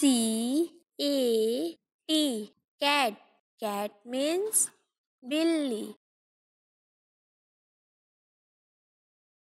C A T cat cat means billy